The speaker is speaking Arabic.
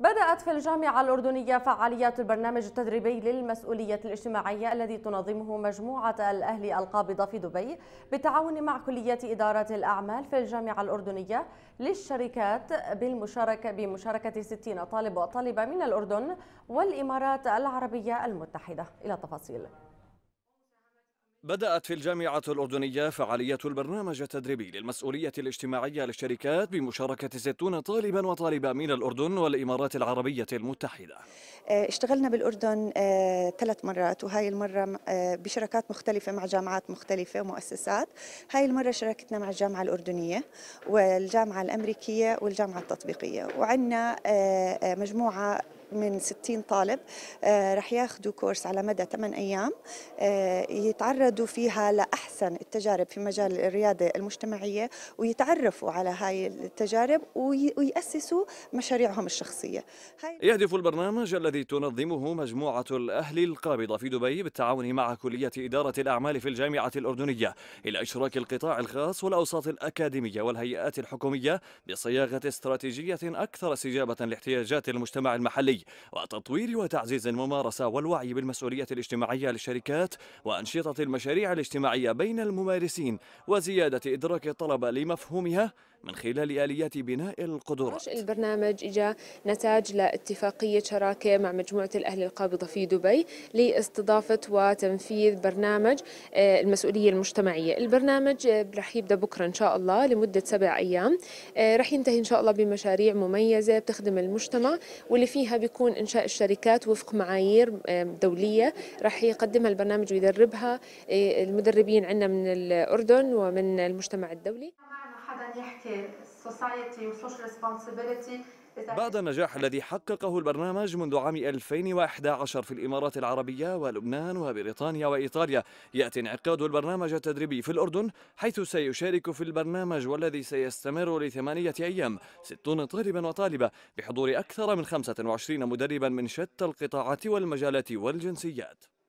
بدأت في الجامعة الأردنية فعاليات البرنامج التدريبي للمسؤولية الاجتماعية الذي تنظمه مجموعة الأهلي القابضة في دبي بالتعاون مع كلية إدارة الأعمال في الجامعة الأردنية للشركات بالمشاركة بمشاركة 60 طالب وطالبة من الأردن والإمارات العربية المتحدة إلى التفاصيل بدأت في الجامعة الأردنية فعالية البرنامج التدريبي للمسؤولية الاجتماعية للشركات بمشاركة 60 طالبا وطالبة من الأردن والإمارات العربية المتحدة آه، اشتغلنا بالأردن آه، ثلاث مرات وهي المرة آه، بشراكات مختلفة مع جامعات مختلفة ومؤسسات هاي المرة شركتنا مع الجامعة الأردنية والجامعة الأمريكية والجامعة التطبيقية وعندنا مجموعة من 60 طالب آه، رح ياخذوا كورس على مدى 8 ايام آه، يتعرضوا فيها لاحسن التجارب في مجال الرياده المجتمعيه ويتعرفوا على هاي التجارب ويأسسوا مشاريعهم الشخصيه يهدف البرنامج الذي تنظمه مجموعه الاهل القابضه في دبي بالتعاون مع كليه اداره الاعمال في الجامعه الاردنيه الى اشراك القطاع الخاص والاوساط الاكاديميه والهيئات الحكوميه بصياغه استراتيجيه اكثر استجابه لاحتياجات المجتمع المحلي وتطوير وتعزيز الممارسة والوعي بالمسؤولية الاجتماعية للشركات وأنشطة المشاريع الاجتماعية بين الممارسين وزيادة إدراك الطلبة لمفهومها من خلال آليات بناء القدرات البرنامج إجا نتاج لاتفاقية شراكة مع مجموعة الأهل القابضة في دبي لاستضافة وتنفيذ برنامج آه، المسؤولية المجتمعية البرنامج آه، رح يبدأ بكرة إن شاء الله لمدة سبع أيام آه، رح ينتهي إن شاء الله بمشاريع مميزة بتخدم المجتمع واللي فيها بيكون إنشاء الشركات وفق معايير دولية رح يقدمها البرنامج ويدربها المدربين عندنا من الأردن ومن المجتمع الدولي بعد النجاح الذي حققه البرنامج منذ عام 2011 في الإمارات العربية ولبنان وبريطانيا وإيطاليا يأتي انعقاد البرنامج التدريبي في الأردن حيث سيشارك في البرنامج والذي سيستمر لثمانية أيام 60 طالبا وطالبة بحضور أكثر من 25 مدربا من شتى القطاعات والمجالات والجنسيات